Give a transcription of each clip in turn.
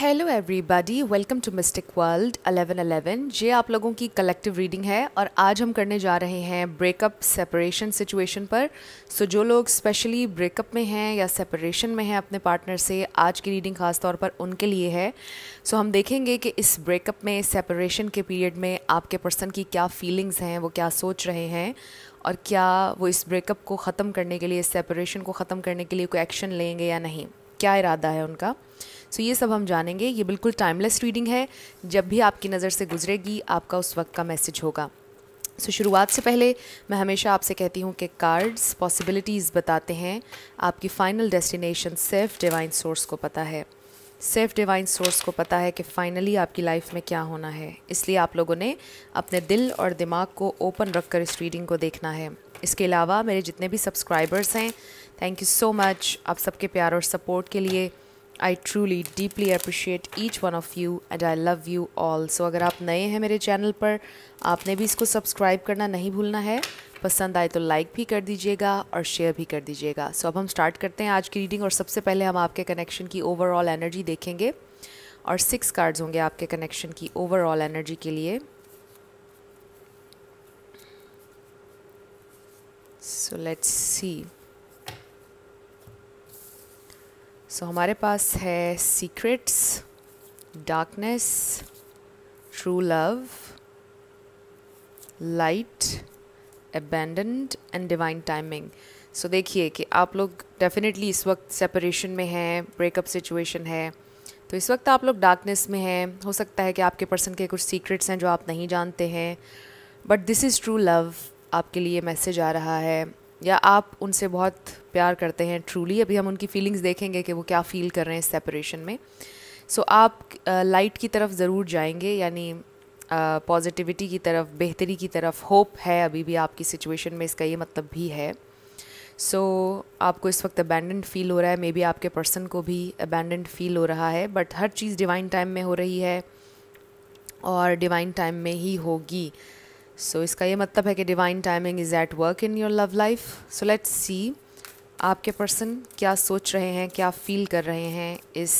Hello everybody welcome to mystic world 1111 ये आप लोगों की कलेक्टिव रीडिंग है और आज हम करने जा रहे हैं ब्रेकअप सेपरेशन सिचुएशन पर सो so, जो लोग स्पेशली ब्रेकअप में हैं या सेपरेशन में हैं अपने पार्टनर से आज की रीडिंग ख़ास तौर पर उनके लिए है सो so, हम देखेंगे कि इस ब्रेकअप में सेपरेशन के पीरियड में आपके पर्सन की क्या फीलिंग्स हैं वो क्या सोच रहे हैं और क्या वो इस ब्रेकअप को ख़त्म करने के लिए सेपरेशन को ख़त्म करने के लिए कोई एक्शन लेंगे या नहीं क्या इरादा है उनका सो ये सब हम जानेंगे ये बिल्कुल टाइमलेस रीडिंग है जब भी आपकी नज़र से गुजरेगी आपका उस वक्त का मैसेज होगा सो so, शुरुआत से पहले मैं हमेशा आपसे कहती हूँ कि कार्ड्स पॉसिबिलिटीज़ बताते हैं आपकी final destination safe divine source को पता है सेफ डिवाइन सोर्स को पता है कि फ़ाइनली आपकी लाइफ में क्या होना है इसलिए आप लोगों ने अपने दिल और दिमाग को ओपन रखकर इस रीडिंग को देखना है इसके अलावा मेरे जितने भी सब्सक्राइबर्स हैं थैंक यू सो मच आप सबके प्यार और सपोर्ट के लिए I truly deeply appreciate each one of you and I love you all so अगर आप नए हैं मेरे चैनल पर आपने भी इसको सब्सक्राइब करना नहीं भूलना है पसंद आए तो लाइक भी कर दीजिएगा और शेयर भी कर दीजिएगा सो so, अब हम स्टार्ट करते हैं आज की रीडिंग और सबसे पहले हम आपके कनेक्शन की ओवरऑल एनर्जी देखेंगे और सिक्स कार्ड्स होंगे आपके कनेक्शन की ओवरऑल एनर्जी के लिए सो लेट्स सी सो so, हमारे पास है secrets darkness true love light abandoned and divine timing so देखिए कि आप लोग डेफिनेटली इस वक्त सेपरेशन में हैं ब्रेकअप सिचुएशन है तो इस वक्त आप लोग डार्कनेस में हैं हो सकता है कि आपके पर्सन के कुछ सीक्रेट्स हैं जो आप नहीं जानते हैं but this is true love आपके लिए मैसेज आ रहा है या आप उनसे बहुत प्यार करते हैं ट्रूली अभी हम उनकी फीलिंग्स देखेंगे कि वो क्या फ़ील कर रहे हैं इस सेपरेशन में सो so, आप लाइट uh, की तरफ ज़रूर जाएंगे यानी पॉजिटिविटी uh, की तरफ बेहतरी की तरफ होप है अभी भी आपकी सिचुएशन में इसका ये मतलब भी है सो so, आपको इस वक्त अबेंडेंट फील हो रहा है मे बी आपके पर्सन को भी अबेंडेंट फील हो रहा है बट हर चीज़ डिवाइन टाइम में हो रही है और डिवाइन टाइम में ही होगी सो so, इसका ये मतलब है कि divine timing is at work in your love life so let's see आपके पर्सन क्या सोच रहे हैं क्या फील कर रहे हैं इस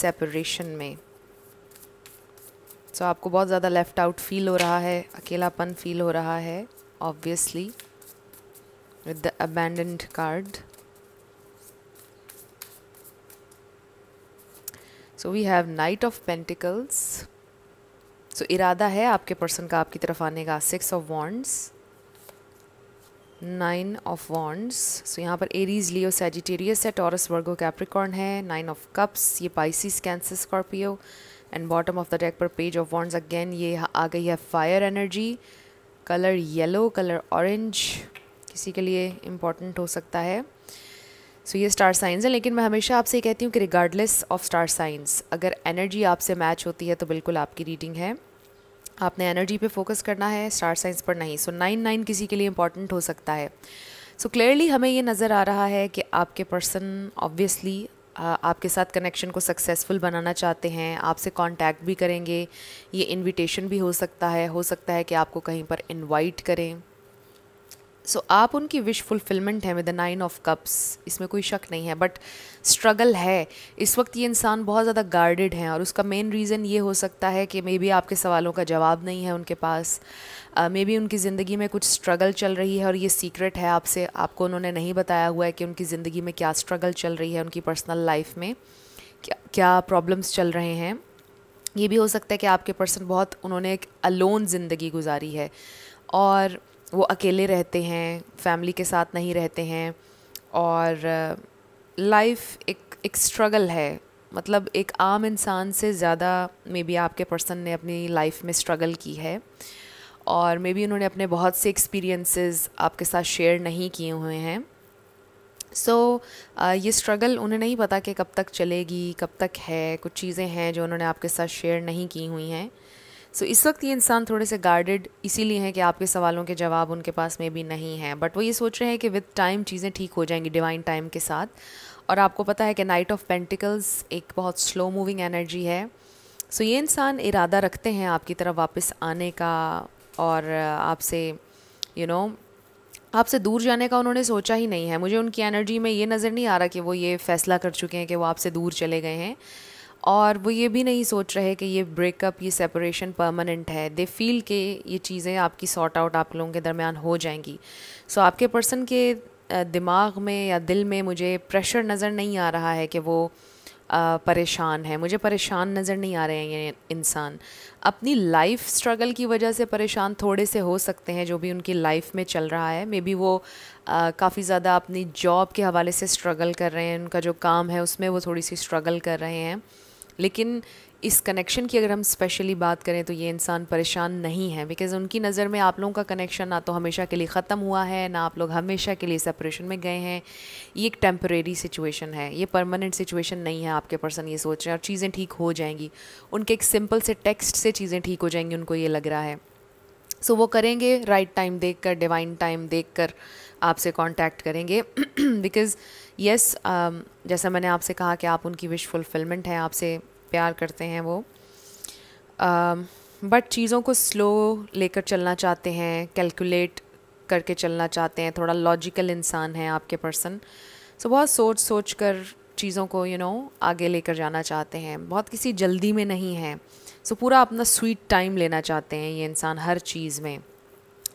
सेपरेशन में सो so, आपको बहुत ज़्यादा लेफ़्ट आउट फील हो रहा है अकेलापन फील हो रहा है obviously with the abandoned card so we have knight of pentacles so तो so, इरादा है आपके पर्सन का आपकी तरफ आने का six of wands nine of wands so यहाँ पर एरीज लियो सेजिटेरियस है टॉरस वर्गो कैप्रिकॉर्न है नाइन ऑफ कप्स ये Pisces Cancer Scorpio and bottom of the deck पर पेज ऑफ वॉन्ड्स अगेन ये आ गई है fire energy colour yellow colour orange किसी के लिए इम्पॉर्टेंट हो सकता है सो so, ये स्टार साइंस है लेकिन मैं हमेशा आपसे ये कहती हूँ कि रिगार्डलेस ऑफ स्टार साइंस अगर एनर्जी आपसे मैच होती है तो बिल्कुल आपकी रीडिंग है आपने एनर्जी पे फोकस करना है स्टार साइंस पर नहीं सो नाइन नाइन किसी के लिए इंपॉर्टेंट हो सकता है सो so क्लियरली हमें ये नज़र आ रहा है कि आपके पर्सन ऑब्वियसली आपके साथ कनेक्शन को सक्सेसफुल बनाना चाहते हैं आपसे कांटेक्ट भी करेंगे ये इनविटेशन भी हो सकता है हो सकता है कि आपको कहीं पर इनवाइट करें सो so, आप उनकी विश फुलफिलमेंट है with the nine of cups इसमें कोई शक नहीं है बट स्ट्रगल है इस वक्त ये इंसान बहुत ज़्यादा गार्डेड हैं और उसका मेन रीज़न ये हो सकता है कि मे बी आपके सवालों का जवाब नहीं है उनके पास मे uh, बी उनकी ज़िंदगी में कुछ स्ट्रगल चल रही है और ये सीक्रेट है आपसे आपको उन्होंने नहीं बताया हुआ है कि उनकी ज़िंदगी में क्या स्ट्रगल चल रही है उनकी पर्सनल लाइफ में क्या क्या प्रॉब्लम्स चल रहे हैं ये भी हो सकता है कि आपके पर्सन बहुत उन्होंने एक अलोन ज़िंदगी गुजारी है और वो अकेले रहते हैं फैमिली के साथ नहीं रहते हैं और लाइफ uh, एक एक स्ट्रगल है मतलब एक आम इंसान से ज़्यादा मे बी आपके पर्सन ने अपनी लाइफ में स्ट्रगल की है और मे बी उन्होंने अपने बहुत से एक्सपीरियंसेस आपके साथ शेयर नहीं किए हुए हैं सो so, uh, ये स्ट्रगल उन्हें नहीं पता कि कब तक चलेगी कब तक है कुछ चीज़ें हैं जो उन्होंने आपके साथ शेयर नहीं की हुई हैं सो so, इस वक्त ये इंसान थोड़े से गार्डेड इसीलिए हैं कि आपके सवालों के जवाब उनके पास में भी नहीं हैं बट वो ये सोच रहे हैं कि विद टाइम चीज़ें ठीक हो जाएंगी डिवाइन टाइम के साथ और आपको पता है कि नाइट ऑफ पेंटिकल्स एक बहुत स्लो मूविंग एनर्जी है सो so, ये इंसान इरादा रखते हैं आपकी तरफ वापस आने का और आपसे यू you नो know, आपसे दूर जाने का उन्होंने सोचा ही नहीं है मुझे उनकी एनर्जी में ये नज़र नहीं आ रहा कि वो ये फ़ैसला कर चुके हैं कि वो आपसे दूर चले गए हैं और वो ये भी नहीं सोच रहे कि ये ब्रेकअप ये सेपरेशन परमानेंट है दे फील के ये चीज़ें आपकी सॉर्ट आउट आप लोगों के दरमियान हो जाएंगी सो so, आपके पर्सन के दिमाग में या दिल में मुझे प्रेशर नज़र नहीं आ रहा है कि वो परेशान है मुझे परेशान नज़र नहीं आ रहे हैं ये इंसान अपनी लाइफ स्ट्रगल की वजह से परेशान थोड़े से हो सकते हैं जो भी उनकी लाइफ में चल रहा है मे बी वो काफ़ी ज़्यादा अपनी जॉब के हवाले से स्ट्रगल कर रहे हैं उनका जो काम है उसमें वो थोड़ी सी स्ट्रगल कर रहे हैं लेकिन इस कनेक्शन की अगर हम स्पेशली बात करें तो ये इंसान परेशान नहीं है बिकॉज़ उनकी नज़र में आप लोगों का कनेक्शन ना तो हमेशा के लिए ख़त्म हुआ है ना आप लोग हमेशा के लिए सेपरेशन में गए हैं ये एक टेम्प्रेरी सिचुएशन है ये परमानेंट सिचुएशन नहीं है आपके पर्सन ये सोच रहे हैं और चीज़ें ठीक हो जाएंगी उनके एक सिंपल से टेक्स्ट से चीज़ें ठीक हो जाएंगी उनको ये लग रहा है सो so, वो करेंगे राइट टाइम देख कर डिवाइन टाइम देख कर आपसे कॉन्टैक्ट करेंगे बिकॉज़ यस yes, um, जैसा मैंने आपसे कहा कि आप उनकी विश फुलफिलमेंट है आपसे प्यार करते हैं वो बट um, uh, चीज़ों को स्लो लेकर चलना चाहते हैं कैलकुलेट करके चलना चाहते हैं थोड़ा लॉजिकल इंसान है आपके पर्सन सो so, बहुत सोच सोच कर चीज़ों को यू you नो know, आगे लेकर जाना चाहते हैं बहुत किसी जल्दी में नहीं है सो so, पूरा अपना स्वीट टाइम लेना चाहते हैं ये इंसान हर चीज़ में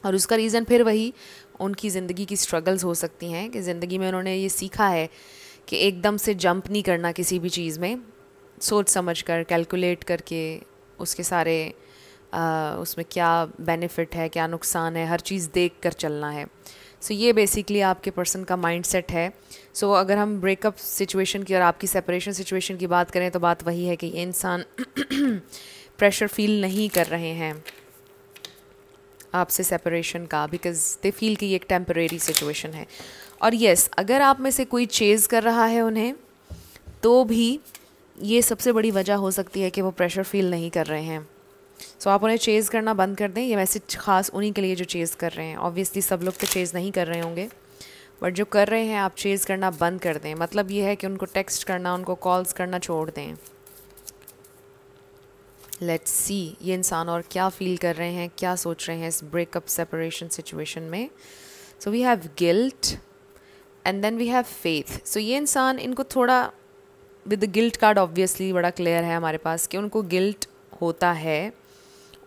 और उसका रीज़न फिर वही उनकी ज़िंदगी की स्ट्रगल्स हो सकती हैं कि ज़िंदगी में उन्होंने ये सीखा है कि एकदम से जंप नहीं करना किसी भी चीज़ में सोच समझ कर कैलकुलेट करके उसके सारे आ, उसमें क्या बेनिफिट है क्या नुकसान है हर चीज़ देख कर चलना है सो so, ये बेसिकली आपके पर्सन का माइंड सेट है सो so, अगर हम ब्रेकअप सिचुएशन की और आपकी सेपरेशन सिचुएशन की बात करें तो बात वही है कि ये इंसान प्रेशर फील नहीं कर रहे हैं आपसे सेपरेशन का बिकॉज दे फील कि ये एक टेम्परेरी सिचुएशन है और यस अगर आप में से कोई चेज़ कर रहा है उन्हें तो भी ये सबसे बड़ी वजह हो सकती है कि वो प्रेशर फील नहीं कर रहे हैं सो so, आप उन्हें चेज़ करना बंद कर दें ये मैसेज ख़ास उन्हीं के लिए जो चेज़ कर रहे हैं ऑब्वियसली सब लोग तो चेज़ नहीं कर रहे होंगे बट जो कर रहे हैं आप चेज़ करना बंद कर दें मतलब ये है कि उनको टेक्स्ट करना उनको कॉल्स करना छोड़ दें लेट्स सी ये इंसान और क्या फील कर रहे हैं क्या सोच रहे हैं इस ब्रेकअप सेपरेशन सिचुएशन में so we have guilt and then we have faith so ये इंसान इनको थोड़ा with the guilt card obviously बड़ा क्लियर है हमारे पास कि उनको गिल्ट होता है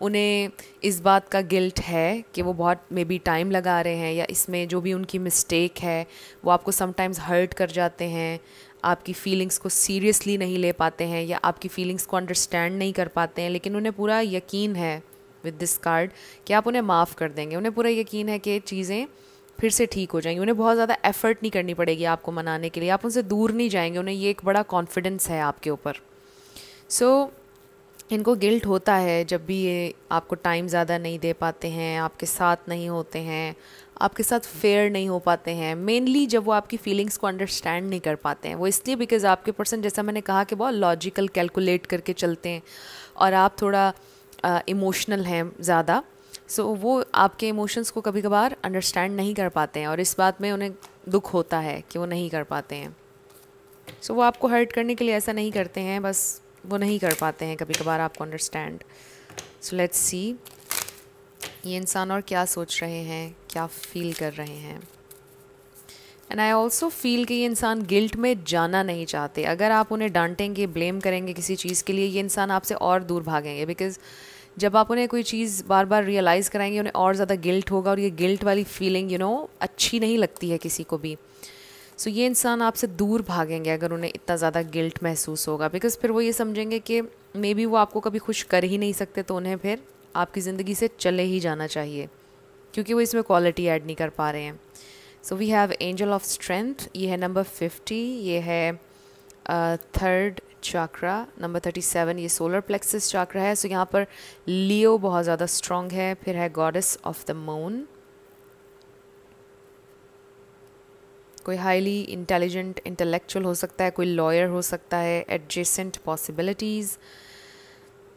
उन्हें इस बात का गिल्ट है कि वो बहुत मे बी टाइम लगा रहे हैं या इसमें जो भी उनकी मिस्टेक है वो आपको समटाइम्स हर्ट कर जाते हैं आपकी फ़ीलिंग्स को सीरियसली नहीं ले पाते हैं या आपकी फ़ीलिंग्स को अंडरस्टैंड नहीं कर पाते हैं लेकिन उन्हें पूरा यकीन है विद दिस कार्ड कि आप उन्हें माफ़ कर देंगे उन्हें पूरा यकीन है कि चीज़ें फिर से ठीक हो जाएंगी उन्हें बहुत ज़्यादा एफ़र्ट नहीं करनी पड़ेगी आपको मनाने के लिए आप उनसे दूर नहीं जाएंगे उन्हें ये एक बड़ा कॉन्फिडेंस है आपके ऊपर सो so, इनको गिल्ट होता है जब भी ये आपको टाइम ज़्यादा नहीं दे पाते हैं आपके साथ नहीं होते हैं आपके साथ फेयर नहीं हो पाते हैं मेनली जब वो आपकी फीलिंग्स को अंडरस्टैंड नहीं कर पाते हैं वो इसलिए बिकॉज आपके पर्सन जैसा मैंने कहा कि बहुत लॉजिकल कैलकुलेट करके चलते हैं और आप थोड़ा इमोशनल uh, हैं ज़्यादा सो so, वो आपके इमोशंस को कभी कभार अंडरस्टैंड नहीं कर पाते हैं और इस बात में उन्हें दुख होता है कि वो नहीं कर पाते हैं सो so, वो आपको हर्ट करने के लिए ऐसा नहीं करते हैं बस वो नहीं कर पाते हैं कभी कभार आपको अंडरस्टैंड सो लेट्स सी ये इंसान और क्या सोच रहे हैं क्या फ़ील कर रहे हैं एंड आई ऑल्सो फील कि ये इंसान गिल्ट में जाना नहीं चाहते अगर आप उन्हें डांटेंगे ब्लेम करेंगे किसी चीज़ के लिए ये इंसान आपसे और दूर भागेंगे बिकॉज़ जब आप उन्हें कोई चीज़ बार बार रियलाइज़ कराएंगे उन्हें और ज़्यादा गिल्ट होगा और ये गिल्ट वाली फीलिंग यू नो अच्छी नहीं लगती है किसी को भी सो so, ये इंसान आपसे दूर भागेंगे अगर उन्हें इतना ज़्यादा गिल्ट महसूस होगा बिकॉज़ फिर वो ये समझेंगे कि मे बी वो आपको कभी खुश कर ही नहीं सकते तो उन्हें फिर आपकी ज़िंदगी से चले ही जाना चाहिए क्योंकि वो इसमें क्वालिटी ऐड नहीं कर पा रहे हैं so we have angel of strength ये है नंबर फिफ्टी ये है third chakra number thirty seven ये सोलर प्लेक्सिस चाक्रा है सो so यहाँ पर लियो बहुत ज़्यादा स्ट्रॉन्ग है फिर है गॉडेस ऑफ द मून कोई हाईली इंटेलिजेंट इंटेलेक्चुअल हो सकता है कोई लॉयर हो सकता है adjacent possibilities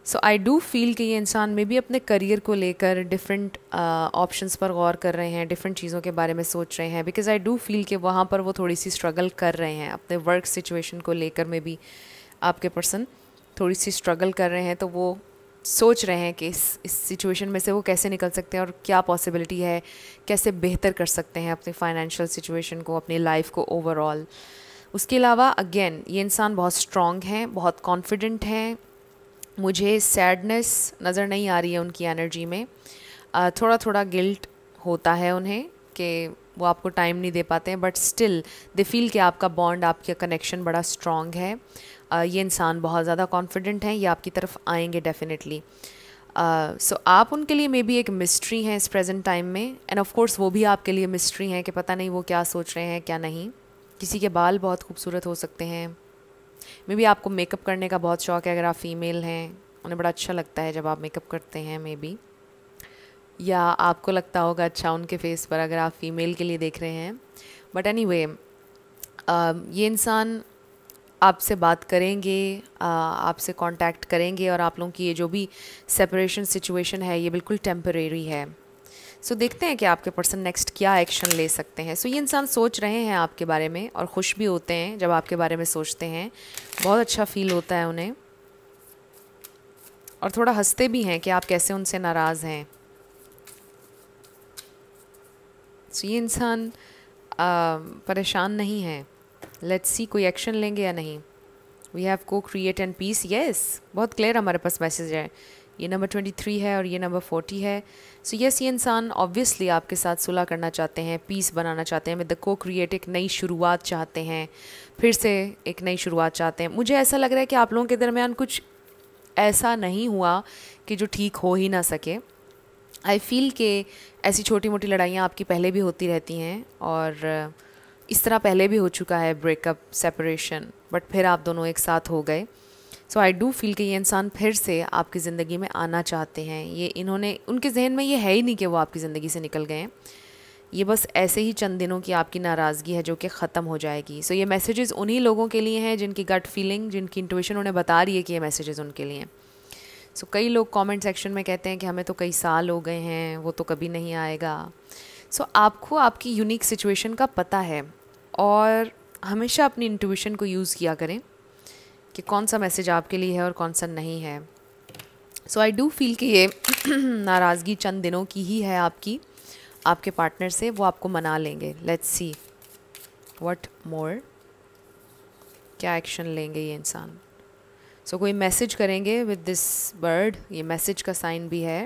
so I do feel कि ये इंसान मे भी अपने करियर को लेकर डिफरेंट ऑप्शंस uh, पर गौर कर रहे हैं डिफरेंट चीज़ों के बारे में सोच रहे हैं बिकॉज आई डू फील कि वहाँ पर वो थोड़ी सी स्ट्रगल कर रहे हैं अपने वर्क सिचुएशन को लेकर मे भी आपके पर्सन थोड़ी सी स्ट्रगल कर रहे हैं तो वो सोच रहे हैं कि इस इस सिचुएशन में से वो कैसे निकल सकते हैं और क्या पॉसिबिलिटी है कैसे बेहतर कर सकते हैं अपने फाइनेंशियल सिचुएशन को अपनी लाइफ को ओवरऑल उसके अलावा अगेन ये इंसान बहुत स्ट्रॉन्ग हैं बहुत कॉन्फिडेंट हैं मुझे सैडनेस नज़र नहीं आ रही है उनकी एनर्जी में थोड़ा थोड़ा गिल्ट होता है उन्हें कि वो आपको टाइम नहीं दे पाते हैं बट स्टिल दे फील कि आपका बॉन्ड आपका कनेक्शन बड़ा स्ट्रॉन्ग है ये इंसान बहुत ज़्यादा कॉन्फिडेंट हैं ये आपकी तरफ आएंगे डेफिनेटली सो uh, so, आप उनके लिए मे बी एक मिस्ट्री हैं इस प्रेजेंट टाइम में एंड ऑफ कोर्स वो भी आपके लिए मिस्ट्री हैं कि पता नहीं वो क्या सोच रहे हैं क्या नहीं किसी के बाल बहुत खूबसूरत हो सकते हैं मे बी आपको मेकअप करने का बहुत शौक़ है अगर आप फीमेल हैं उन्हें बड़ा अच्छा लगता है जब आप मेकअप करते हैं मे बी या आपको लगता होगा अच्छा उनके फेस पर अगर आप फीमेल के लिए देख रहे हैं बट एनी वे ये इंसान आपसे बात करेंगे uh, आपसे कांटेक्ट करेंगे और आप लोगों की ये जो भी सेपरेशन सिचुएशन है ये बिल्कुल टेम्परेरी है सो so, देखते हैं कि आपके पर्सन नेक्स्ट क्या एक्शन ले सकते हैं सो so, ये इंसान सोच रहे हैं आपके बारे में और खुश भी होते हैं जब आपके बारे में सोचते हैं बहुत अच्छा फील होता है उन्हें और थोड़ा हंसते भी हैं कि आप कैसे उनसे नाराज़ हैं सो so, ये इंसान परेशान नहीं है लेट्स सी कोई एक्शन लेंगे या नहीं वी हैव को क्रिएट एंड पीस येस बहुत क्लियर हमारे पास मैसेज है ये नंबर ट्वेंटी थ्री है और ये नंबर फोर्टी है सो so, यस yes, ये इंसान ऑब्वियसली आपके साथ सुलह करना चाहते हैं पीस बनाना चाहते हैं विद द को क्रिएट एक नई शुरुआत चाहते हैं फिर से एक नई शुरुआत चाहते हैं मुझे ऐसा लग रहा है कि आप लोगों के दरमियान कुछ ऐसा नहीं हुआ कि जो ठीक हो ही ना सके आई फील कि ऐसी छोटी मोटी लड़ाइयाँ आपकी पहले भी होती रहती हैं और इस तरह पहले भी हो चुका है ब्रेकअप सेपरेशन बट फिर आप दोनों एक साथ हो गए सो आई डू फील कि ये इंसान फिर से आपकी ज़िंदगी में आना चाहते हैं ये इन्होंने उनके जहन में ये है ही नहीं कि वो आपकी ज़िंदगी से निकल गए हैं ये बस ऐसे ही चंद दिनों की आपकी नाराज़गी है जो कि ख़त्म हो जाएगी सो so, ये मैसेजेस उन्हीं लोगों के लिए हैं जिनकी गट फीलिंग जिनकी इंटुएशन उन्हें बता रही है कि ये मैसेजेस उनके लिए हैं सो so, कई लोग कमेंट सेक्शन में कहते हैं कि हमें तो कई साल हो गए हैं वो तो कभी नहीं आएगा सो so, आपको आपकी यूनिक सिचुएशन का पता है और हमेशा अपनी इंटूशन को यूज़ किया करें कि कौन सा मैसेज आपके लिए है और कौन सा नहीं है सो आई डू फील कि ये नाराज़गी चंद दिनों की ही है आपकी आपके पार्टनर से वो आपको मना लेंगे लेट्स सी वट मोर क्या एक्शन लेंगे ये इंसान सो so, कोई मैसेज करेंगे विद दिस बर्ड ये मैसेज का साइन भी है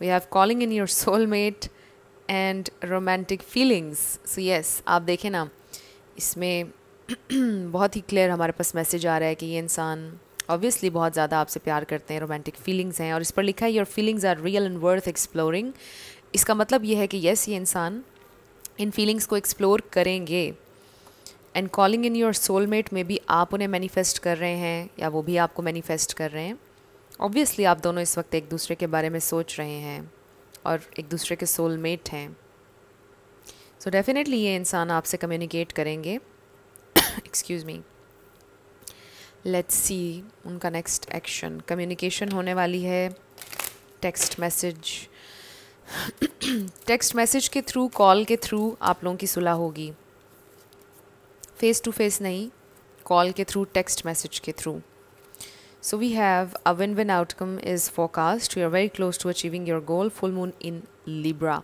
we have calling in your soulmate and romantic feelings so yes आप देखें ना इसमें बहुत ही क्लियर हमारे पास मैसेज आ रहा है कि ये इंसान ऑब्वियसली बहुत ज़्यादा आपसे प्यार करते हैं रोमांटिक फीलिंग्स हैं और इस पर लिखा है your feelings are real and worth exploring इसका मतलब ये है कि येस ये इंसान इन फीलिंग्स को एक्सप्लोर करेंगे and calling in your soulmate में भी आप उन्हें मैनिफेस्ट कर रहे हैं या वो भी आपको मैनिफेस्ट कर रहे हैं ऑब्वियसली आप दोनों इस वक्त एक दूसरे के बारे में सोच रहे हैं और एक दूसरे के सोलमेट हैं सो डेफिनेटली ये इंसान आपसे कम्युनिकेट करेंगे एक्सक्यूज़ मी लेट्स सी उनका नेक्स्ट एक्शन कम्युनिकेशन होने वाली है टेक्स्ट मैसेज टेक्स्ट मैसेज के थ्रू कॉल के थ्रू आप लोगों की सुलह होगी फेस टू फेस नहीं कॉल के थ्रू टेक्स्ट मैसेज के through so we have a win win outcome is forecast you are very close to achieving your goal full moon in Libra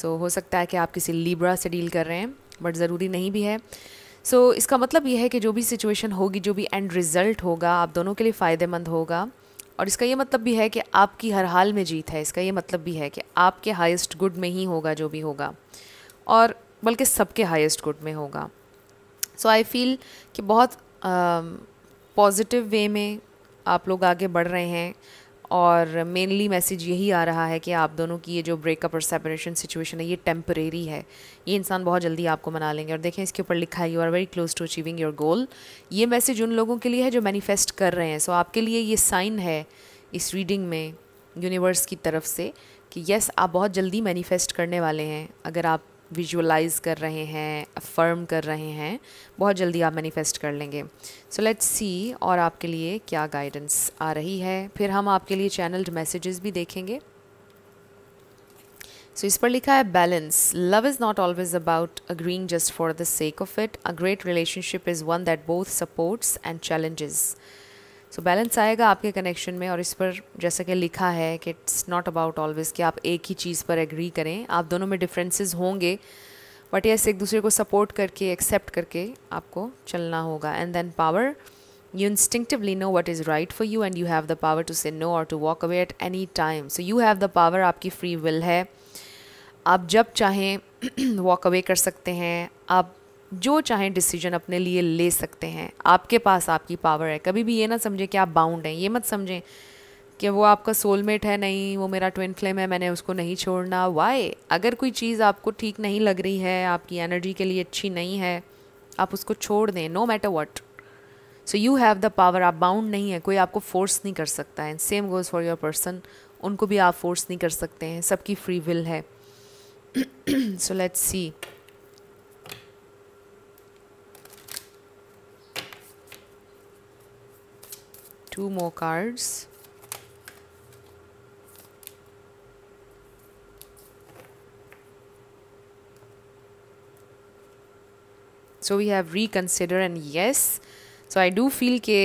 so हो सकता है कि आप किसी लिब्रा से डील कर रहे हैं बट ज़रूरी नहीं भी है सो so, इसका मतलब ये है कि जो भी सिचुएशन होगी जो भी एंड रिज़ल्ट होगा आप दोनों के लिए फ़ायदेमंद होगा और इसका ये मतलब भी है कि आपकी हर हाल में जीत है इसका ये मतलब भी है कि आपके हाईएस्ट गुड में ही होगा जो भी होगा और बल्कि सबके हाईएस्ट गुड में होगा सो आई फील कि बहुत पॉजिटिव वे में आप लोग आगे बढ़ रहे हैं और मेनली मैसेज यही आ रहा है कि आप दोनों की ये जो ब्रेकअप और सेपरेशन सिचुएशन है ये टेम्परेरी है ये इंसान बहुत जल्दी आपको मना लेंगे और देखें इसके ऊपर लिखा है you are very close to achieving your goal ये मैसेज उन लोगों के लिए है जो मैनिफेस्ट कर रहे हैं सो so, आपके लिए ये साइन है इस रीडिंग में यूनिवर्स की तरफ से कि यस आप बहुत जल्दी मैनिफेस्ट करने वाले हैं अगर आप विजुअलाइज कर रहे हैं अफर्म कर रहे हैं बहुत जल्दी आप मैनिफेस्ट कर लेंगे सो लेट्स सी और आपके लिए क्या गाइडेंस आ रही है फिर हम आपके लिए चैनल्ड मैसेजेस भी देखेंगे सो so, इस पर लिखा है balance love is not always about agreeing just for the sake of it a great relationship is one that both supports and challenges so so, balance आएगा आपके कनेक्शन में और इस पर जैसा कि लिखा है कि इट्स नॉट अबाउट ऑलवेज कि आप एक ही चीज़ पर एग्री करें आप दोनों में डिफरेंसेस होंगे बट यस एक दूसरे को सपोर्ट करके एक्सेप्ट करके आपको चलना होगा and then power you instinctively know what is right for you and you have the power to say no और to walk away at any time so you have the power आपकी free will है आप जब चाहें walk away कर सकते हैं आप जो चाहें डिसीजन अपने लिए ले सकते हैं आपके पास आपकी पावर है कभी भी ये ना समझें कि आप बाउंड हैं ये मत समझें कि वो आपका सोलमेट है नहीं वो मेरा ट्विन फ्लेम है मैंने उसको नहीं छोड़ना वाई अगर कोई चीज़ आपको ठीक नहीं लग रही है आपकी एनर्जी के लिए अच्छी नहीं है आप उसको छोड़ दें no matter what so you have the power आप बाउंड नहीं है कोई आपको फोर्स नहीं कर सकता है same goes for your person उनको भी आप फोर्स नहीं कर सकते हैं सबकी फ्री विल है so let's see two more cards so we have reconsider and yes so I do feel कि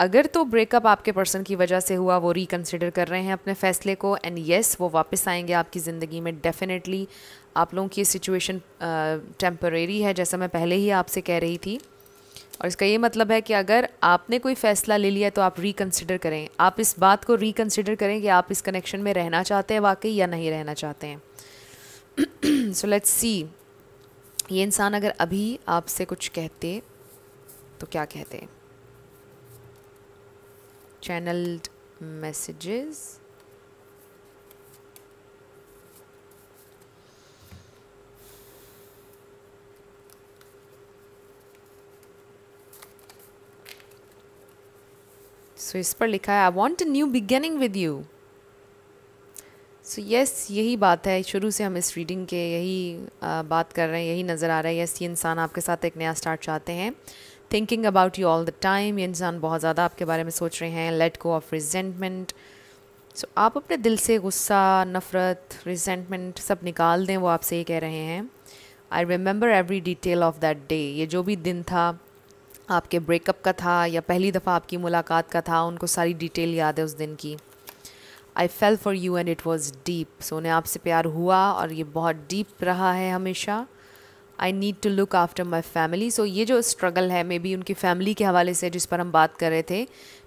अगर तो ब्रेकअप आपके पर्सन की वजह से हुआ वो रिकन्सिडर कर रहे हैं अपने फ़ैसले को एंड येस yes, वो वापस आएंगे आपकी ज़िंदगी में डेफिनेटली आप लोगों की सिचुएशन टेम्परेरी है जैसा मैं पहले ही आपसे कह रही थी और इसका ये मतलब है कि अगर आपने कोई फ़ैसला ले लिया तो आप रिकन्सिडर करें आप इस बात को रिकन्सिडर करें कि आप इस कनेक्शन में रहना चाहते हैं वाकई या नहीं रहना चाहते हैं सो लेट्स सी ये इंसान अगर अभी आपसे कुछ कहते तो क्या कहते चैनल्ड मैसेजेस सो इस पर लिखा है I want new beginning with you so yes यही बात है शुरू से हम इस रीडिंग के यही आ, बात कर रहे हैं यही नज़र आ रहा है यस ये इंसान आपके साथ एक नया स्टार्ट चाहते हैं thinking about you all the time ये इंसान बहुत ज़्यादा आपके बारे में सोच रहे हैं let go of resentment so आप अपने दिल से गुस्सा नफ़रत रिजेंटमेंट सब निकाल दें वो आपसे ये कह रहे हैं I remember every detail of that day ये जो भी दिन था आपके ब्रेकअप का था या पहली दफ़ा आपकी मुलाकात का था उनको सारी डिटेल याद है उस दिन की I fell for you and it was deep so उन्हें आपसे प्यार हुआ और ये बहुत डीप रहा है हमेशा I need to look after my family so ये जो स्ट्रगल है मे बी उनकी फैमिली के हवाले से जिस पर हम बात कर रहे थे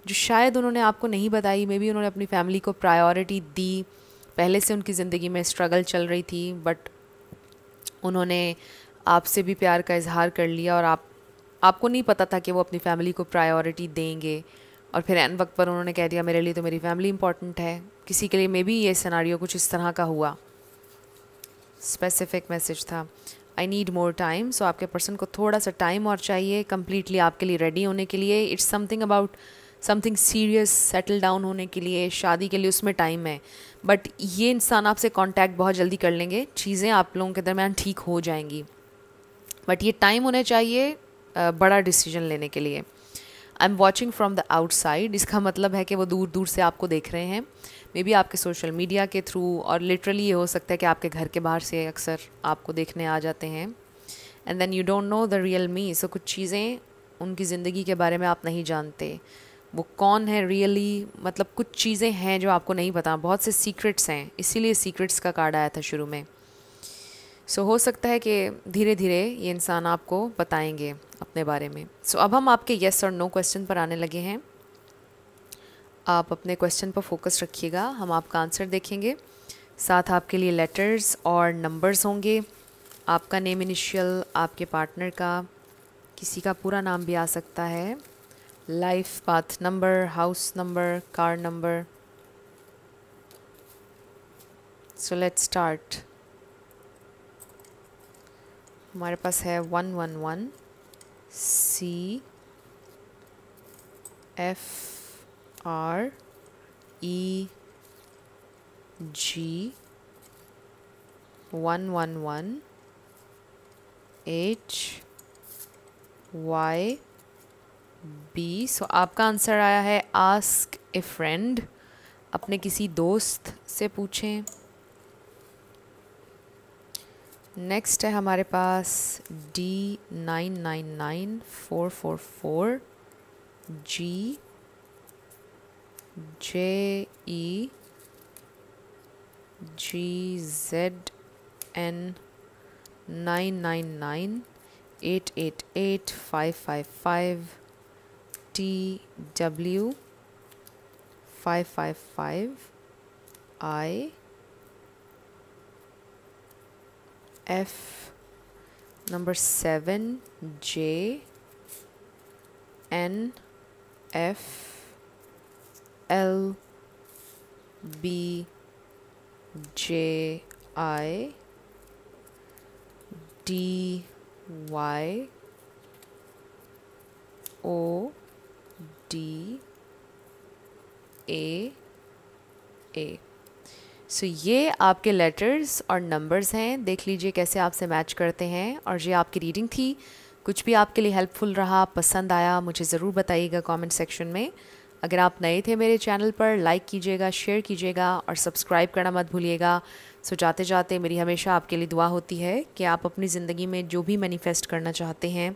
जो शायद उन्होंने आपको नहीं बताई मे बी उन्होंने अपनी फैमिली को प्रायोरिटी दी पहले से उनकी ज़िंदगी में स्ट्रगल चल रही थी बट उन्होंने आपसे भी प्यार का इजहार कर लिया और आप आपको नहीं पता था कि वो अपनी फैमिली को प्रायोरिटी देंगे और फिर एन वक्त पर उन्होंने कह दिया मेरे लिए तो मेरी फैमिली इंपॉर्टेंट है किसी के लिए मे भी ये सिनारियो कुछ इस तरह का हुआ स्पेसिफिक मैसेज था I need more time so आपके पर्सन को थोड़ा सा टाइम और चाहिए कम्प्लीटली आपके लिए रेडी होने के लिए it's something about something serious settle down होने के लिए शादी के लिए उसमें टाइम है बट ये इंसान आपसे कॉन्टैक्ट बहुत जल्दी कर लेंगे चीज़ें आप लोगों के दरम्यान ठीक हो जाएंगी बट ये टाइम होने चाहिए बड़ा डिसीजन लेने के लिए I am watching from the outside इसका मतलब है कि वो दूर दूर से आपको देख रहे हैं मे बी आपके सोशल मीडिया के थ्रू और लिटरली ये हो सकता है कि आपके घर के बाहर से अक्सर आपको देखने आ जाते हैं and then you don't know the real me so कुछ चीज़ें उनकी ज़िंदगी के बारे में आप नहीं जानते वो कौन है रियली मतलब कुछ चीज़ें हैं जो आपको नहीं पता बहुत से सीक्रेट्स हैं इसीलिए सीक्रेट्स का कार्ड आया था शुरू में सो so, हो सकता है कि धीरे धीरे ये इंसान आपको बताएंगे अपने बारे में सो so, अब हम आपके येस और नो क्वेश्चन पर आने लगे हैं आप अपने क्वेश्चन पर फोकस रखिएगा हम आपका आंसर देखेंगे साथ आपके लिए लेटर्स और नंबर्स होंगे आपका नेम इनिशियल आपके पार्टनर का किसी का पूरा नाम भी आ सकता है life path number house number car number so let's start हमारे पास है one one one C F R E G one one one H Y B so आपका आंसर आया है आस्क ए फ्रेंड अपने किसी दोस्त से पूछें नेक्स्ट है हमारे पास D nine nine nine four four four G J E G Z N nine nine nine eight eight eight five five five T W five five five I F, number 7, J, N, F, L, B, J, I, D, Y, O, D, A, A. So so, ये आपके letters और numbers हैं देख लीजिए कैसे आपसे match करते हैं और ये आपकी रीडिंग थी कुछ भी आपके लिए हेल्पफुल रहा पसंद आया मुझे ज़रूर बताइएगा कमेंट सेक्शन में अगर आप नए थे मेरे चैनल पर लाइक कीजिएगा शेयर कीजिएगा और सब्सक्राइब करना मत भूलिएगा सो जाते जाते मेरी हमेशा आपके लिए दुआ होती है कि आप अपनी ज़िंदगी में जो भी मैनीफेस्ट करना चाहते हैं